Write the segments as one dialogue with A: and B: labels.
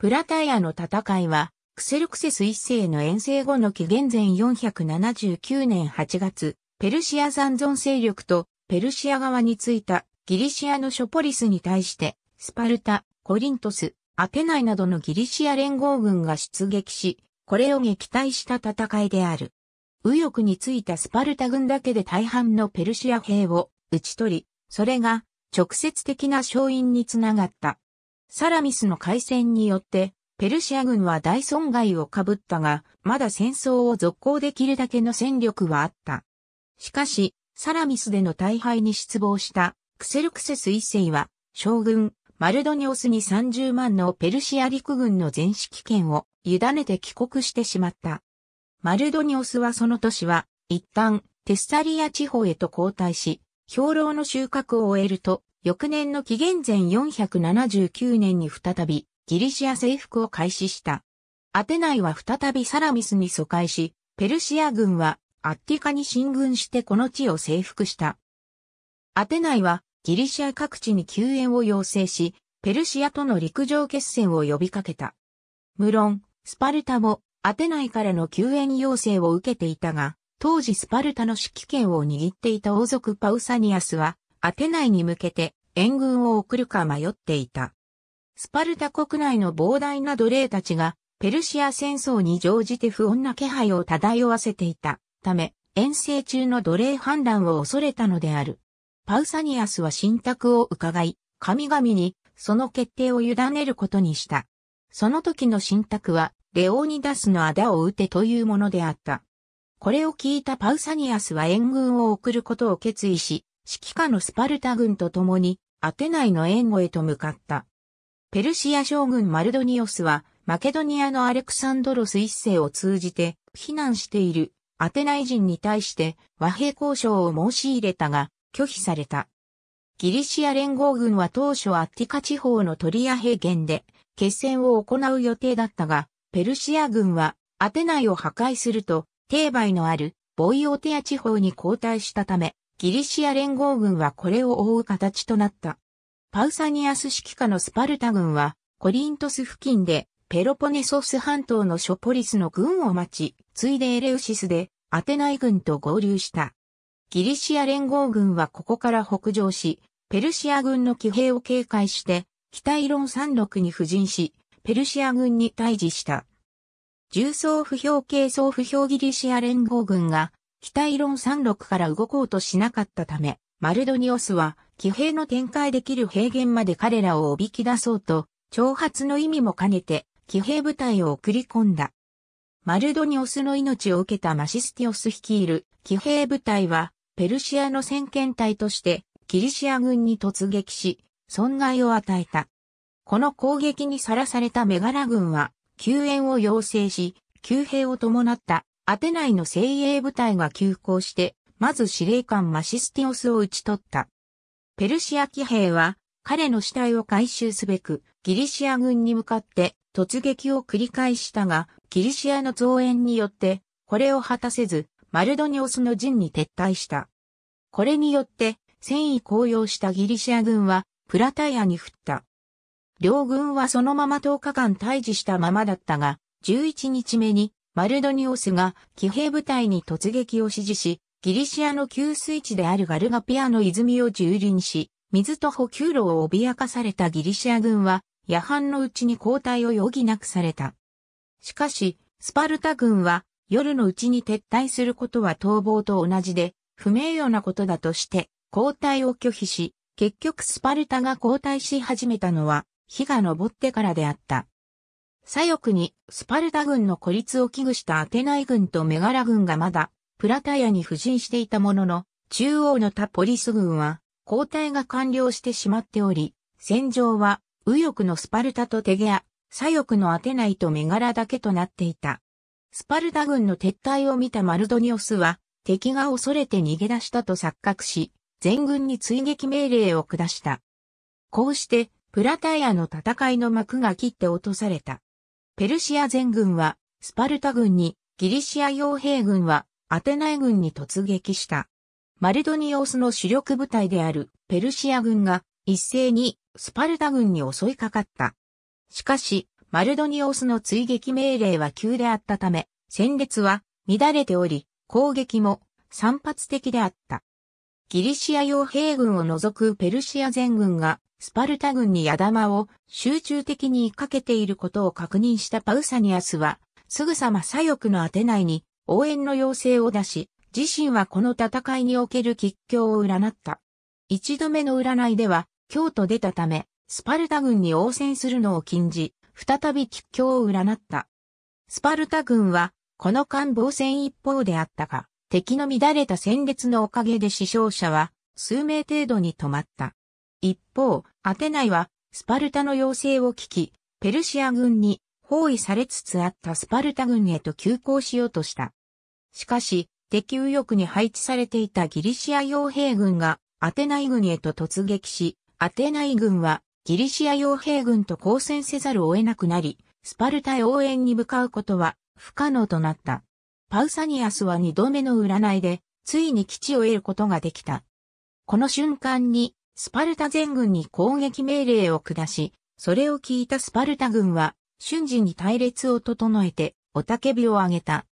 A: プラタイアの戦いは、クセルクセス一世の遠征後の紀元前479年8月、ペルシア残存勢力とペルシア側についたギリシアのショポリスに対して、スパルタ、コリントス、アテナイなどのギリシア連合軍が出撃し、これを撃退した戦いである。右翼についたスパルタ軍だけで大半のペルシア兵を撃ち取り、それが直接的な勝因につながった。サラミスの海戦によって、ペルシア軍は大損害をかぶったが、まだ戦争を続行できるだけの戦力はあった。しかし、サラミスでの大敗に失望したクセルクセス一世は、将軍、マルドニオスに30万のペルシア陸軍の全指揮権を委ねて帰国してしまった。マルドニオスはその年は、一旦、テスタリア地方へと交代し、兵糧の収穫を終えると、翌年の紀元前479年に再びギリシア征服を開始した。アテナイは再びサラミスに疎開し、ペルシア軍はアッティカに進軍してこの地を征服した。アテナイはギリシア各地に救援を要請し、ペルシアとの陸上決戦を呼びかけた。無論、スパルタもアテナイからの救援要請を受けていたが、当時スパルタの指揮権を握っていた王族パウサニアスは、アテナイに向けて援軍を送るか迷っていた。スパルタ国内の膨大な奴隷たちが、ペルシア戦争に乗じて不穏な気配を漂わせていたため、遠征中の奴隷反乱を恐れたのである。パウサニアスは信託を伺い、神々にその決定を委ねることにした。その時の信託は、レオニダスの仇を撃てというものであった。これを聞いたパウサニアスは援軍を送ることを決意し、指揮下のスパルタ軍と共にアテナイの援護へと向かった。ペルシア将軍マルドニオスは、マケドニアのアレクサンドロス一世を通じて、避難しているアテナイ人に対して和平交渉を申し入れたが、拒否された。ギリシア連合軍は当初アッティカ地方のトリア平原で決戦を行う予定だったが、ペルシア軍はアテナイを破壊すると、定売のあるボイオテア地方に交代したため、ギリシア連合軍はこれを覆う形となった。パウサニアス指揮下のスパルタ軍は、コリントス付近で、ペロポネソス半島のショポリスの軍を待ち、ついでエレウシスで、アテナイ軍と合流した。ギリシア連合軍はここから北上し、ペルシア軍の騎兵を警戒して、北イロン山麓に布陣し、ペルシア軍に対峙した。重装不評系層不評ギリシア連合軍が非対論三六から動こうとしなかったため、マルドニオスは、騎兵の展開できる平原まで彼らをおびき出そうと、挑発の意味も兼ねて、騎兵部隊を送り込んだ。マルドニオスの命を受けたマシスティオス率いる騎兵部隊は、ペルシアの先遣隊として、キリシア軍に突撃し、損害を与えた。この攻撃にさらされたメガラ軍は、救援を要請し、救兵を伴ったアテナイの精鋭部隊が急行して、まず司令官マシスティオスを討ち取った。ペルシア騎兵は、彼の死体を回収すべく、ギリシア軍に向かって突撃を繰り返したが、ギリシアの増援によって、これを果たせず、マルドニオスの陣に撤退した。これによって、戦意高揚したギリシア軍は、プラタイアに降った。両軍はそのまま10日間退治したままだったが、11日目にマルドニオスが騎兵部隊に突撃を指示し、ギリシアの給水地であるガルガピアの泉を蹂躙し、水と補給路を脅かされたギリシア軍は、夜半のうちに交代を余儀なくされた。しかし、スパルタ軍は夜のうちに撤退することは逃亡と同じで、不名誉なことだとして、交代を拒否し、結局スパルタが交代し始めたのは、日が昇ってからであった。左翼にスパルタ軍の孤立を危惧したアテナイ軍とメガラ軍がまだプラタヤに布陣していたものの、中央のタポリス軍は交代が完了してしまっており、戦場は右翼のスパルタとテゲア、左翼のアテナイとメガラだけとなっていた。スパルタ軍の撤退を見たマルドニオスは、敵が恐れて逃げ出したと錯覚し、全軍に追撃命令を下した。こうして、プラタイアの戦いの幕が切って落とされた。ペルシア全軍はスパルタ軍に、ギリシア傭兵軍はアテナイ軍に突撃した。マルドニオスの主力部隊であるペルシア軍が一斉にスパルタ軍に襲いかかった。しかし、マルドニオスの追撃命令は急であったため、戦列は乱れており、攻撃も散発的であった。ギリシア傭兵軍を除くペルシア全軍がスパルタ軍に矢玉を集中的にかけていることを確認したパウサニアスは、すぐさま左翼のアテナイに応援の要請を出し、自身はこの戦いにおける吉凶を占った。一度目の占いでは、京都出たため、スパルタ軍に応戦するのを禁じ、再び吉凶を占った。スパルタ軍は、この間防戦一方であったが、敵の乱れた戦列のおかげで死傷者は、数名程度に止まった。一方、アテナイはスパルタの要請を聞き、ペルシア軍に包囲されつつあったスパルタ軍へと急行しようとした。しかし、敵右翼に配置されていたギリシア傭兵軍がアテナイ軍へと突撃し、アテナイ軍はギリシア傭兵軍と交戦せざるを得なくなり、スパルタへ応援に向かうことは不可能となった。パウサニアスは二度目の占いで、ついに基地を得ることができた。この瞬間にスパルタ全軍に攻撃命令を下し、それを聞いたスパルタ軍は、瞬時に隊列を整えて、雄たけびを上げた。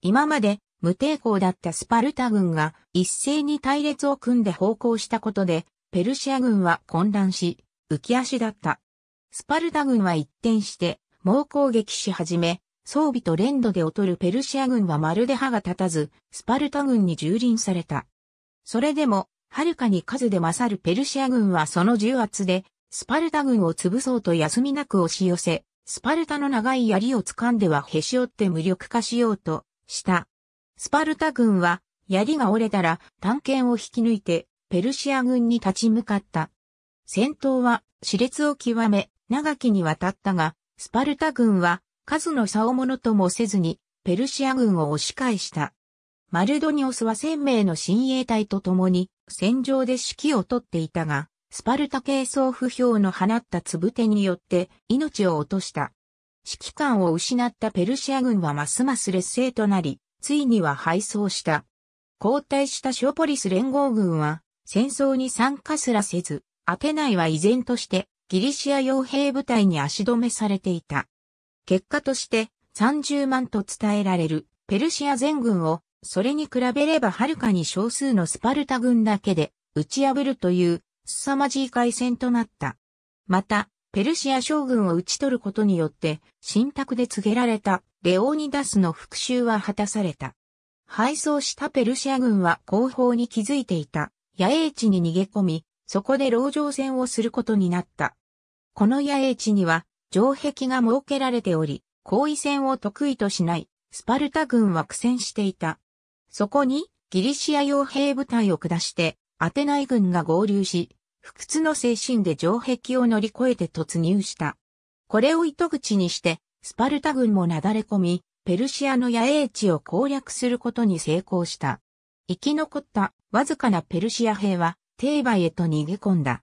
A: 今まで、無抵抗だったスパルタ軍が一斉に隊列を組んで奉公したことで、ペルシア軍は混乱し、浮き足だった。スパルタ軍は一転して、猛攻撃し始め、装備と連度で劣るペルシア軍はまるで歯が立たず、スパルタ軍に蹂躙された。それでも、はるかに数で勝るペルシア軍はその重圧で、スパルタ軍を潰そうと休みなく押し寄せ、スパルタの長い槍を掴んではへし折って無力化しようとした。スパルタ軍は、槍が折れたら探検を引き抜いて、ペルシア軍に立ち向かった。戦闘は熾烈を極め、長きにわたったが、スパルタ軍は数の差をものともせずに、ペルシア軍を押し返した。マルドニオスは1000名の親衛隊と共に戦場で指揮をとっていたが、スパルタ系総不評の放ったつぶてによって命を落とした。指揮官を失ったペルシア軍はますます劣勢となり、ついには敗走した。交代したショポリス連合軍は戦争に参加すらせず、アテナイは依然としてギリシア傭兵部隊に足止めされていた。結果として30万と伝えられるペルシア全軍をそれに比べればはるかに少数のスパルタ軍だけで打ち破るという凄まじい海戦となった。また、ペルシア将軍を討ち取ることによって、新託で告げられたレオーニダスの復讐は果たされた。敗走したペルシア軍は後方に気づいていた野営地に逃げ込み、そこで籠城戦をすることになった。この野営地には城壁が設けられており、後位戦を得意としないスパルタ軍は苦戦していた。そこに、ギリシア傭兵部隊を下して、アテナイ軍が合流し、不屈の精神で城壁を乗り越えて突入した。これを糸口にして、スパルタ軍もなだれ込み、ペルシアの野営地を攻略することに成功した。生き残ったわずかなペルシア兵は、テーバへと逃げ込んだ。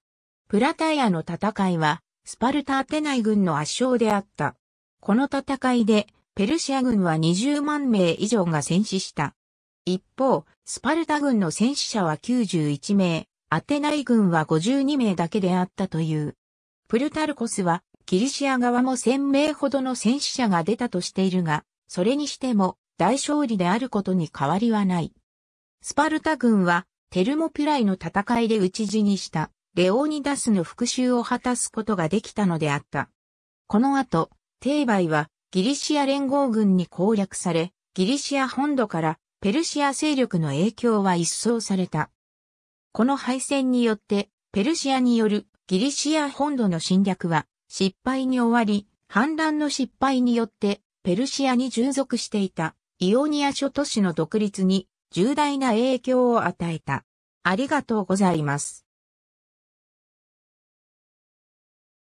A: プラタイアの戦いは、スパルタアテナイ軍の圧勝であった。この戦いで、ペルシア軍は20万名以上が戦死した。一方、スパルタ軍の戦死者は91名、アテナイ軍は52名だけであったという。プルタルコスは、キリシア側も1000名ほどの戦死者が出たとしているが、それにしても大勝利であることに変わりはない。スパルタ軍は、テルモピュライの戦いで討ち死にした、レオニダスの復讐を果たすことができたのであった。この後、テーバイは、ギリシア連合軍に攻略され、ギリシア本土からペルシア勢力の影響は一掃された。この敗戦によって、ペルシアによるギリシア本土の侵略は失敗に終わり、反乱の失敗によってペルシアに従属していたイオニア諸都市の独立に重大な影響を与えた。ありがとうございます。